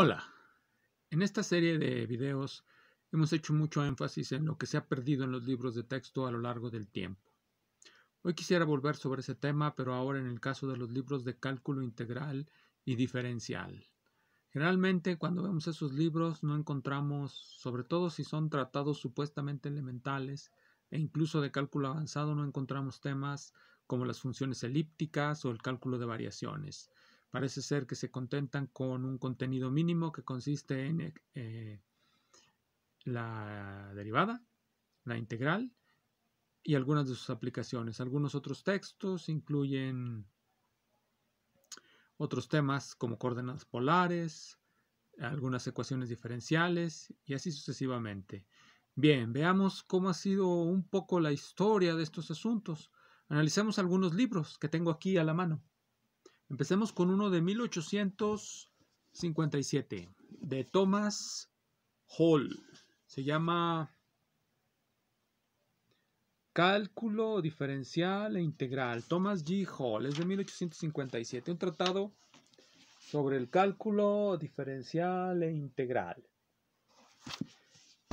Hola, en esta serie de videos hemos hecho mucho énfasis en lo que se ha perdido en los libros de texto a lo largo del tiempo. Hoy quisiera volver sobre ese tema, pero ahora en el caso de los libros de cálculo integral y diferencial. Generalmente cuando vemos esos libros no encontramos, sobre todo si son tratados supuestamente elementales e incluso de cálculo avanzado, no encontramos temas como las funciones elípticas o el cálculo de variaciones Parece ser que se contentan con un contenido mínimo que consiste en eh, eh, la derivada, la integral y algunas de sus aplicaciones. Algunos otros textos incluyen otros temas como coordenadas polares, algunas ecuaciones diferenciales y así sucesivamente. Bien, veamos cómo ha sido un poco la historia de estos asuntos. Analicemos algunos libros que tengo aquí a la mano. Empecemos con uno de 1857, de Thomas Hall. Se llama Cálculo Diferencial e Integral. Thomas G. Hall, es de 1857, un tratado sobre el cálculo diferencial e integral.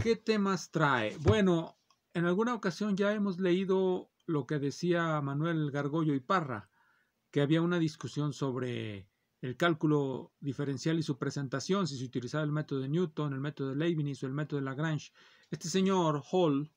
¿Qué temas trae? Bueno, en alguna ocasión ya hemos leído lo que decía Manuel Gargollo y Parra que había una discusión sobre el cálculo diferencial y su presentación, si se utilizaba el método de Newton, el método de Leibniz o el método de Lagrange. Este señor Hall,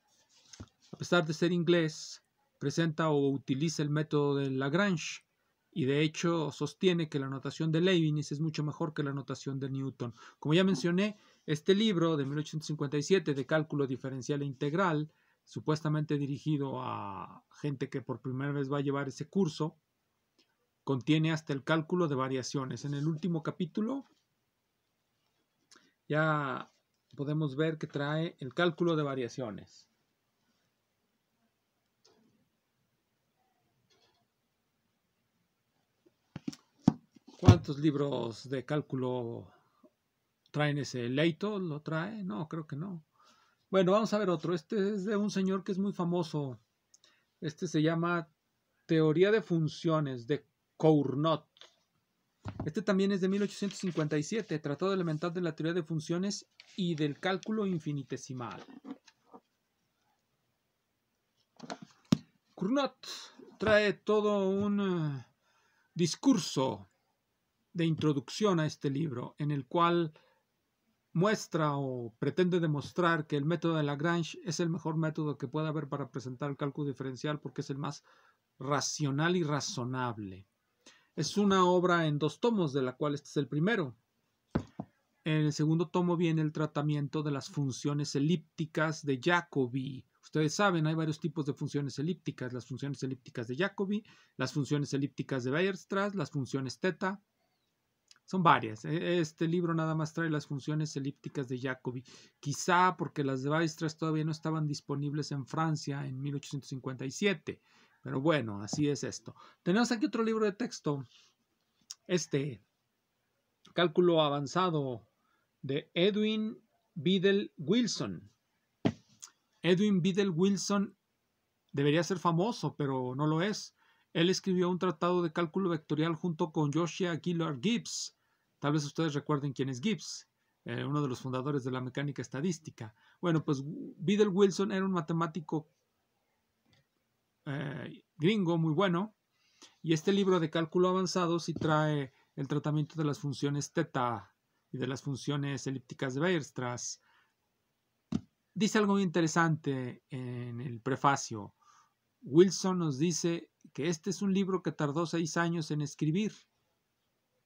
a pesar de ser inglés, presenta o utiliza el método de Lagrange y de hecho sostiene que la notación de Leibniz es mucho mejor que la notación de Newton. Como ya mencioné, este libro de 1857 de cálculo diferencial e integral, supuestamente dirigido a gente que por primera vez va a llevar ese curso, Contiene hasta el cálculo de variaciones. En el último capítulo ya podemos ver que trae el cálculo de variaciones. ¿Cuántos libros de cálculo traen ese? ¿Leito lo trae? No, creo que no. Bueno, vamos a ver otro. Este es de un señor que es muy famoso. Este se llama Teoría de Funciones de Cournot. Este también es de 1857, Tratado elemental de la teoría de funciones y del cálculo infinitesimal. Cournot trae todo un eh, discurso de introducción a este libro, en el cual muestra o pretende demostrar que el método de Lagrange es el mejor método que puede haber para presentar el cálculo diferencial porque es el más racional y razonable. Es una obra en dos tomos, de la cual este es el primero. En el segundo tomo viene el tratamiento de las funciones elípticas de Jacobi. Ustedes saben, hay varios tipos de funciones elípticas, las funciones elípticas de Jacobi, las funciones elípticas de Weierstrass, las funciones Theta. Son varias. E-, este libro nada más trae las funciones elípticas de Jacobi. Quizá porque las de Weierstrass todavía no estaban disponibles en Francia en 1857. Pero bueno, así es esto. Tenemos aquí otro libro de texto. Este, Cálculo Avanzado de Edwin Biddle Wilson. Edwin Biddle Wilson debería ser famoso, pero no lo es. Él escribió un tratado de cálculo vectorial junto con Joshua Gillard Gibbs. Tal vez ustedes recuerden quién es Gibbs, eh, uno de los fundadores de la mecánica estadística. Bueno, pues Biddle Wilson era un matemático eh, gringo muy bueno. Y este libro de cálculo avanzado sí trae el tratamiento de las funciones teta y de las funciones elípticas de Weierstrass. Dice algo muy interesante en el prefacio. Wilson nos dice que este es un libro que tardó seis años en escribir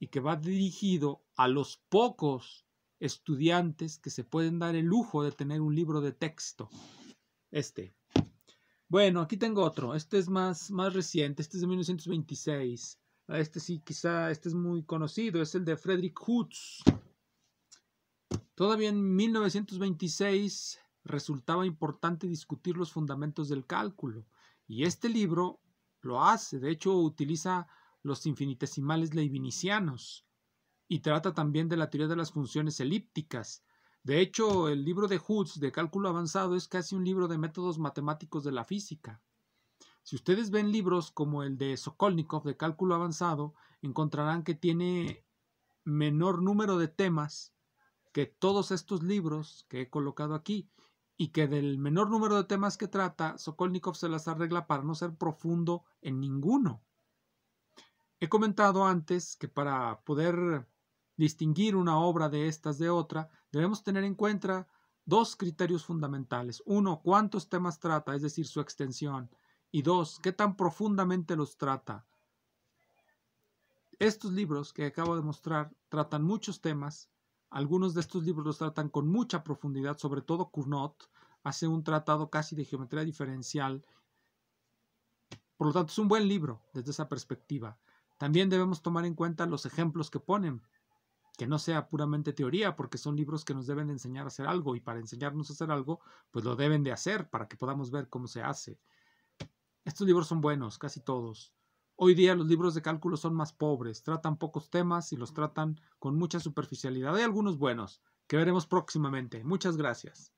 y que va dirigido a los pocos estudiantes que se pueden dar el lujo de tener un libro de texto. Este. Bueno, aquí tengo otro. Este es más, más reciente. Este es de 1926. Ah, este sí, quizá, este es muy conocido. Es el de Frederick Hutz. Todavía en 1926 resultaba importante discutir los fundamentos del cálculo. Y este libro lo hace. De hecho, utiliza los infinitesimales leibnizianos. Y trata también de la teoría de las funciones elípticas de hecho, el libro de Hoods de cálculo avanzado es casi un libro de métodos matemáticos de la física. Si ustedes ven libros como el de Sokolnikov de cálculo avanzado, encontrarán que tiene menor número de temas que todos estos libros que he colocado aquí y que del menor número de temas que trata, Sokolnikov se las arregla para no ser profundo en ninguno. He comentado antes que para poder distinguir una obra de estas de otra, debemos tener en cuenta dos criterios fundamentales. Uno, cuántos este temas trata, es decir, su extensión. Y dos, qué tan profundamente los trata. Estos libros que acabo de mostrar tratan muchos temas. Algunos de estos libros los tratan con mucha profundidad, sobre todo Cournot hace un tratado casi de geometría diferencial. Por lo tanto, es un buen libro desde esa perspectiva. También debemos tomar en cuenta los ejemplos que ponen que no sea puramente teoría, porque son libros que nos deben de enseñar a hacer algo y para enseñarnos a hacer algo, pues lo deben de hacer para que podamos ver cómo se hace. Estos libros son buenos, casi todos. Hoy día los libros de cálculo son más pobres, tratan pocos temas y los tratan con mucha superficialidad. Hay algunos buenos, que veremos próximamente. Muchas gracias.